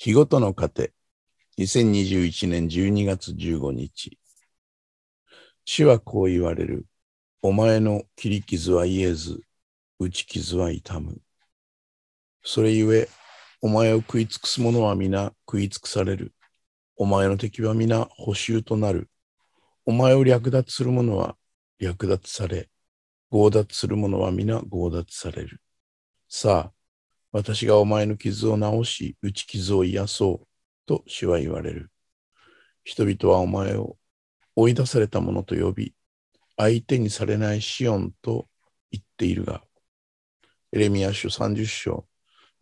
日ごとの糧、2021年12月15日。主はこう言われる。お前の切り傷は癒えず、打ち傷は痛む。それゆえ、お前を食い尽くす者は皆食い尽くされる。お前の敵は皆補修となる。お前を略奪する者は略奪され、強奪する者は皆強奪される。さあ、私がお前の傷を治し、打ち傷を癒そう。と主は言われる。人々はお前を追い出されたものと呼び、相手にされないシオンと言っているが、エレミア書30章、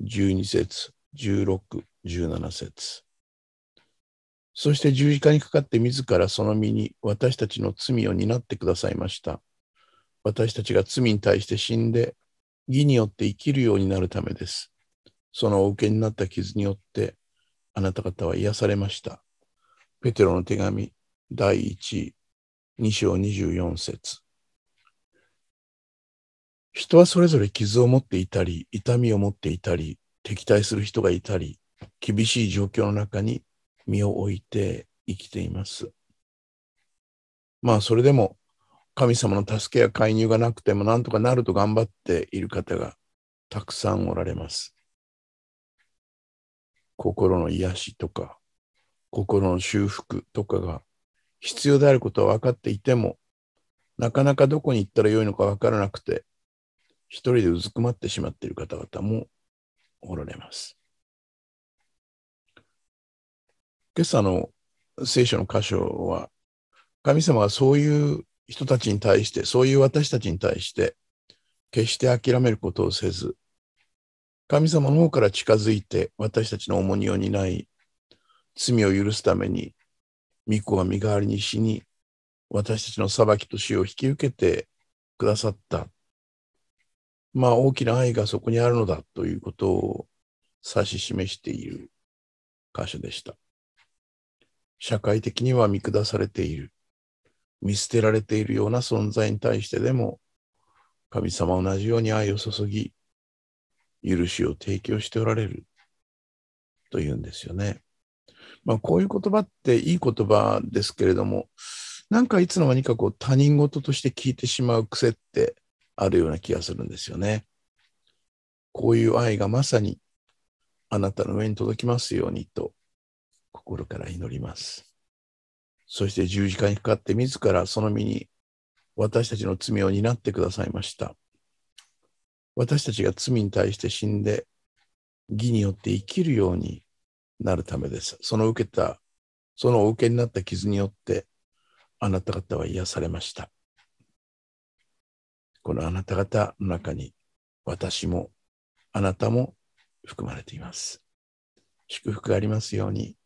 12節、16、17節。そして十字架にかかって自らその身に私たちの罪を担ってくださいました。私たちが罪に対して死んで義によって生きるようになるためです。そのお受けになった傷によって、あなた方は癒されました。ペテロの手紙、第1 2章24節人はそれぞれ傷を持っていたり、痛みを持っていたり、敵対する人がいたり、厳しい状況の中に身を置いて生きています。まあ、それでも神様の助けや介入がなくてもなんとかなると頑張っている方がたくさんおられます。心の癒しとか、心の修復とかが必要であることは分かっていても、なかなかどこに行ったらよいのか分からなくて、一人でうずくまってしまっている方々もおられます。今朝の聖書の箇所は、神様はそういう人たちに対して、そういう私たちに対して、決して諦めることをせず、神様の方から近づいて私たちの重荷を担い、罪を許すために、御子は身代わりに死に、私たちの裁きと死を引き受けてくださった。まあ大きな愛がそこにあるのだということを指し示している箇所でした。社会的には見下されている。見捨てられているような存在に対してでも、神様同じように愛を注ぎ、許しを提供しておられるというんですよね。まあ、こういう言葉っていい言葉ですけれども、なんかいつの間にかこう他人事として聞いてしまう癖ってあるような気がするんですよね。こういう愛がまさにあなたの上に届きますようにと心から祈ります。そして十字架にかかって自らその身に私たちの罪を担ってくださいました。私たちが罪に対して死んで、義によって生きるようになるためです。その受けた、そのお受けになった傷によって、あなた方は癒されました。このあなた方の中に、私も、あなたも含まれています。祝福がありますように。